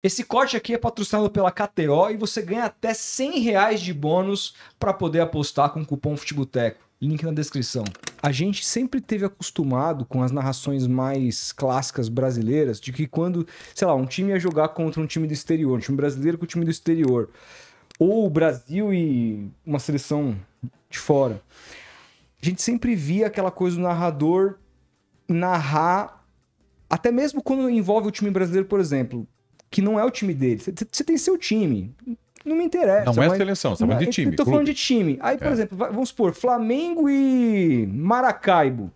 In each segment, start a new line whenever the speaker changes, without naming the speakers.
Esse corte aqui é patrocinado pela KTO e você ganha até 100 reais de bônus para poder apostar com o cupom Futeboteco. Link na descrição. A gente sempre teve acostumado com as narrações mais clássicas brasileiras de que quando, sei lá, um time ia jogar contra um time do exterior, um time brasileiro com um time do exterior, ou o Brasil e uma seleção de fora, a gente sempre via aquela coisa do narrador narrar, até mesmo quando envolve o time brasileiro, por exemplo que não é o time dele. Você tem seu time. Não me interessa. Não é a seleção, você tá falando de é, time. Eu tô clube. falando de time. Aí, por é. exemplo, vamos supor, Flamengo e Maracaibo.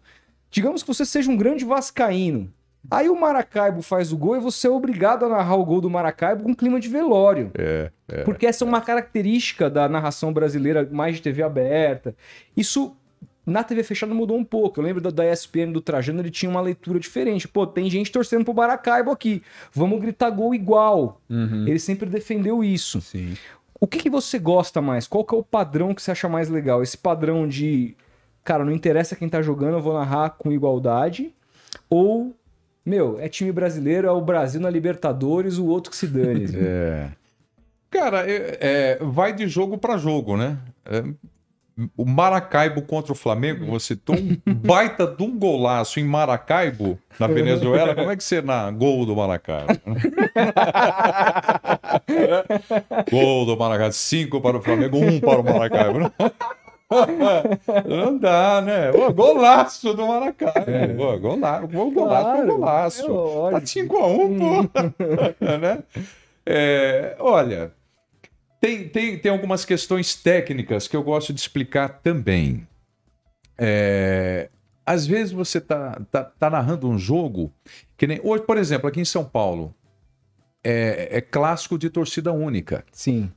Digamos que você seja um grande vascaíno. Aí o Maracaibo faz o gol e você é obrigado a narrar o gol do Maracaibo com clima de velório. É, é, porque essa é uma é. característica da narração brasileira mais de TV aberta. Isso na TV fechada mudou um pouco. Eu lembro da, da ESPN do Trajano, ele tinha uma leitura diferente. Pô, tem gente torcendo pro Baracaibo aqui. Vamos gritar gol igual. Uhum. Ele sempre defendeu isso. Sim. O que, que você gosta mais? Qual que é o padrão que você acha mais legal? Esse padrão de, cara, não interessa quem tá jogando, eu vou narrar com igualdade. Ou, meu, é time brasileiro, é o Brasil na Libertadores, o outro que se
dane. é. Cara, é, é, vai de jogo para jogo, né? É, o Maracaibo contra o Flamengo, hum. você tomou um baita de um golaço em Maracaibo, na Venezuela. Como é que você na gol do Maracaibo? gol do Maracaibo, cinco para o Flamengo, um para o Maracaibo. Não dá, né? Pô, golaço do Maracaibo. É. Pô, gola... golaço, claro, golaço. É tá 5x1, um, pô. né? É, olha, tem, tem, tem algumas questões técnicas que eu gosto de explicar também. É, às vezes você tá, tá, tá, narrando um jogo que nem. Hoje, por exemplo, aqui em São Paulo, é, é clássico de torcida única. Sim.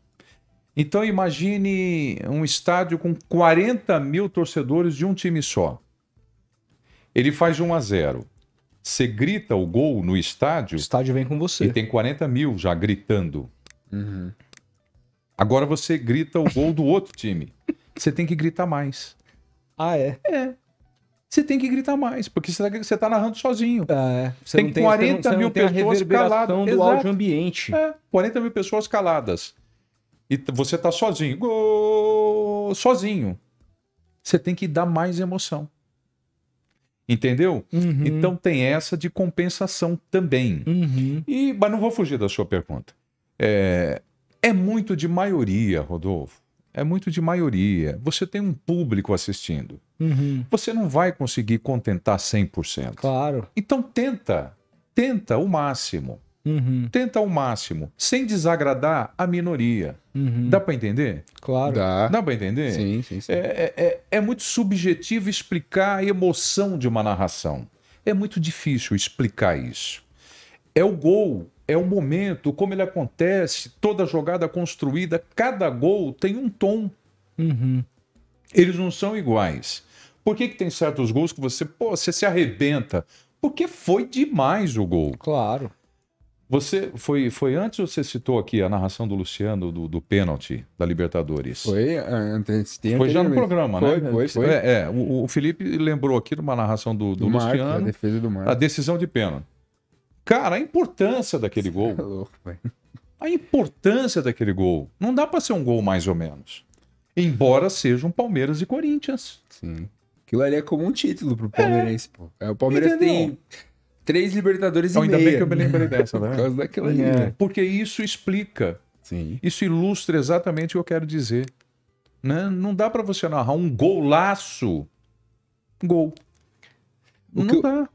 Então imagine um estádio com 40 mil torcedores de um time só. Ele faz 1 a 0 Você grita o gol no estádio. O estádio vem com você. E tem 40 mil já gritando. Uhum. Agora você grita o gol do outro time. Você tem que gritar mais. Ah, é? É. Você tem que gritar mais, porque você tá, tá narrando sozinho. Ah, é. Você tem, tem 40 você não, mil não pessoas caladas. do Exato. áudio ambiente. É, 40 mil pessoas caladas. E você tá sozinho. Gol! Sozinho. Você tem que dar mais emoção. Entendeu? Uhum. Então tem essa de compensação também. Uhum. E, mas não vou fugir da sua pergunta. É, é muito de maioria, Rodolfo. É muito de maioria. Você tem um público assistindo. Uhum. Você não vai conseguir contentar 100%. Claro. Então tenta, tenta o máximo. Uhum. Tenta o máximo, sem desagradar a minoria. Uhum. Dá para entender? Claro. Dá. Dá para entender? Sim, sim, sim. É, é, é, é, muito subjetivo explicar a emoção de uma narração. É muito difícil explicar isso. É o gol é o momento, como ele acontece, toda jogada construída, cada gol tem um tom. Uhum. Eles não são iguais. Por que, que tem certos gols que você, pô, você se arrebenta? Porque foi demais o gol. Claro. Você foi, foi antes ou você citou aqui a narração do Luciano do, do pênalti da Libertadores? Foi é, antes. Foi já no programa, foi, né? Foi, foi. É, é o, o, Felipe lembrou aqui de uma narração do, do, do Luciano. a defesa do A decisão de pênalti. Cara, a importância daquele é gol. É louco, a importância daquele gol. Não dá para ser um gol mais ou menos. Embora sejam um Palmeiras e Corinthians. Sim. Aquilo ali é como um título pro é. Palmeirense, é. pô. É, o Palmeiras Entendeu? tem
três Libertadores então, e ainda meia. Ainda bem que eu me lembrei dessa, né? Por causa daquela ali. É. Né?
Porque isso explica. Sim. Isso ilustra exatamente o que eu quero dizer. Né? Não dá para você narrar um golaço. Gol. O não que,
dá.